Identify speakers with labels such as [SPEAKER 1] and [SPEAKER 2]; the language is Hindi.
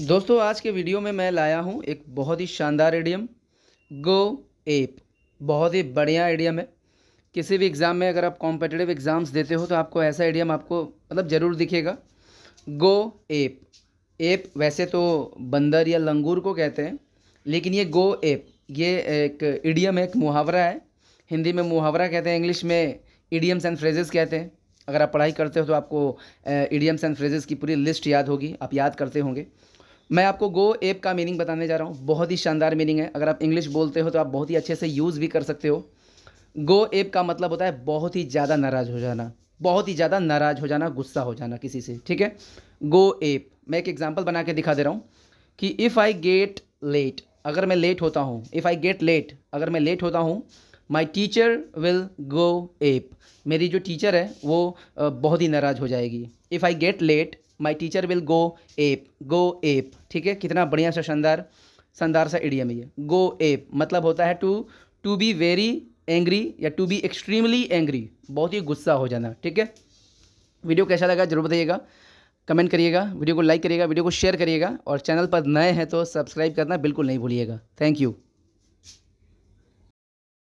[SPEAKER 1] दोस्तों आज के वीडियो में मैं लाया हूँ एक बहुत ही शानदार एडियम गो एप बहुत ही बढ़िया एडियम है किसी भी एग्ज़ाम में अगर आप कॉम्पिटेटिव एग्ज़ाम्स देते हो तो आपको ऐसा एडियम आपको मतलब ज़रूर दिखेगा गो एप एप वैसे तो बंदर या लंगूर को कहते हैं लेकिन ये गो एप ये एक इडियम है एक मुहावरा है हिंदी में मुहावरा कहते हैं इंग्लिश में इडियम्स एंड फ्रेजेस कहते हैं अगर आप पढ़ाई करते हो तो आपको इडियम्स एंड फ्रेजेस की पूरी लिस्ट याद होगी आप याद करते होंगे मैं आपको गो ऐप का मीनिंग बताने जा रहा हूँ बहुत ही शानदार मीनिंग है अगर आप इंग्लिश बोलते हो तो आप बहुत ही अच्छे से यूज़ भी कर सकते हो गो ऐप का मतलब होता है बहुत ही ज़्यादा नाराज़ हो जाना बहुत ही ज़्यादा नाराज़ हो जाना गुस्सा हो जाना किसी से ठीक है गो ऐप मैं एक एग्जाम्पल बना के दिखा दे रहा हूँ कि इफ़ आई गेट लेट अगर मैं लेट होता हूँ इफ़ आई गेट लेट अगर मैं लेट होता हूँ my teacher will go ape मेरी जो टीचर है वो बहुत ही नाराज़ हो जाएगी if I get late my teacher will go ape go ape ठीक है कितना बढ़िया सा शानदार शानदार सा एडियम है ये गो एप मतलब होता है to to be very angry या टू बी एक्सट्रीमली एंग्री बहुत ही गुस्सा हो जाना ठीक है वीडियो कैसा लगा जरूर बताइएगा कमेंट करिएगा वीडियो को लाइक करिएगा वीडियो को शेयर करिएगा और चैनल पर नए हैं तो सब्सक्राइब करना बिल्कुल नहीं भूलिएगा थैंक यू